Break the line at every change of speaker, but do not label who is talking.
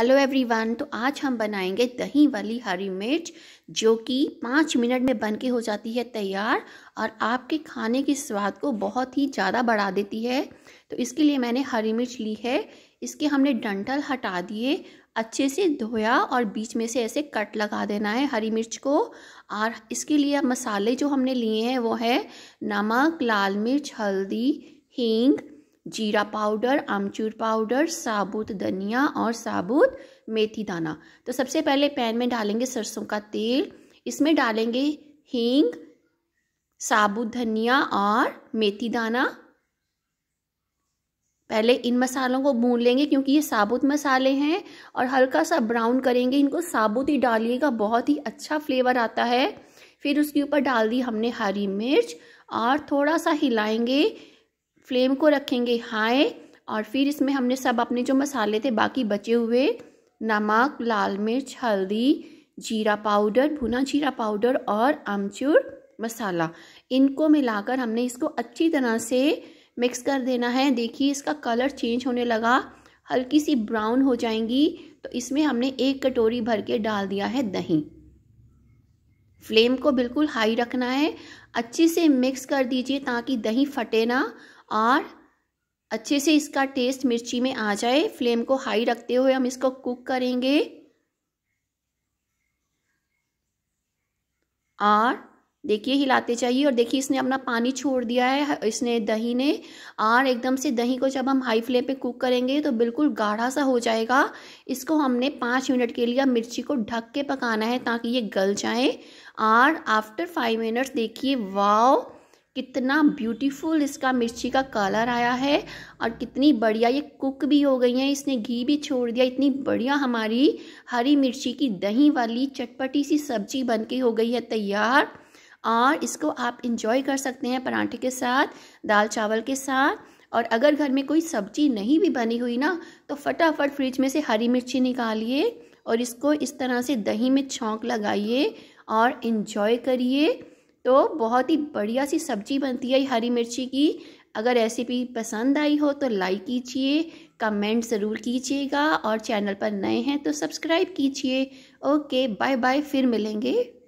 hello everyone तो आज हम बनाएंगे दही वाली हरी मिर्च जो कि पाँच मिनट में बन के हो जाती है तैयार और आपके खाने के स्वाद को बहुत ही ज़्यादा बढ़ा देती है तो इसके लिए मैंने हरी मिर्च ली है इसके हमने डंठल हटा दिए अच्छे से धोया और बीच में से ऐसे कट लगा देना है हरी मिर्च को और इसके लिए मसाले जो हमने लिए हैं वो है नमक लाल मिर्च हल्दी हींग जीरा पाउडर आमचूर पाउडर साबुत धनिया और साबुत मेथी दाना तो सबसे पहले पैन में डालेंगे सरसों का तेल इसमें डालेंगे हींग साबुत धनिया और मेथी दाना पहले इन मसालों को भून लेंगे क्योंकि ये साबुत मसाले हैं और हल्का सा ब्राउन करेंगे इनको साबुत ही डालिएगा बहुत ही अच्छा फ्लेवर आता है फिर उसके ऊपर डाल दी हमने हरी मिर्च और थोड़ा सा हिलाएंगे फ्लेम को रखेंगे हाई और फिर इसमें हमने सब अपने जो मसाले थे बाकी बचे हुए नमक लाल मिर्च हल्दी जीरा पाउडर भुना जीरा पाउडर और आमचूर मसाला इनको मिलाकर हमने इसको अच्छी तरह से मिक्स कर देना है देखिए इसका कलर चेंज होने लगा हल्की सी ब्राउन हो जाएंगी तो इसमें हमने एक कटोरी भर के डाल दिया है दही फ्लेम को बिल्कुल हाई रखना है अच्छे से मिक्स कर दीजिए ताकि दही फटे ना और अच्छे से इसका टेस्ट मिर्ची में आ जाए फ्लेम को हाई रखते हुए हम इसको कुक करेंगे और देखिए हिलाते चाहिए और देखिए इसने अपना पानी छोड़ दिया है इसने दही ने और एकदम से दही को जब हम हाई फ्लेम पे कुक करेंगे तो बिल्कुल गाढ़ा सा हो जाएगा इसको हमने पाँच मिनट के लिए मिर्ची को ढक के पकाना है ताकि ये गल जाए और आफ्टर फाइव मिनट्स देखिए वाव कितना ब्यूटीफुल इसका मिर्ची का कलर आया है और कितनी बढ़िया ये कुक भी हो गई है इसने घी भी छोड़ दिया इतनी बढ़िया हमारी हरी मिर्ची की दही वाली चटपटी सी सब्जी बन के हो गई है तैयार और इसको आप इंजॉय कर सकते हैं पराठे के साथ दाल चावल के साथ और अगर घर में कोई सब्जी नहीं भी बनी हुई ना तो फटाफट फ्रिज में से हरी मिर्ची निकालिए और इसको इस तरह से दही में छोंक लगाइए और इन्जॉय करिए तो बहुत ही बढ़िया सी सब्जी बनती है हरी मिर्ची की अगर रेसिपी पसंद आई हो तो लाइक कीजिए कमेंट ज़रूर कीजिएगा और चैनल पर नए हैं तो सब्सक्राइब कीजिए ओके बाय बाय फिर मिलेंगे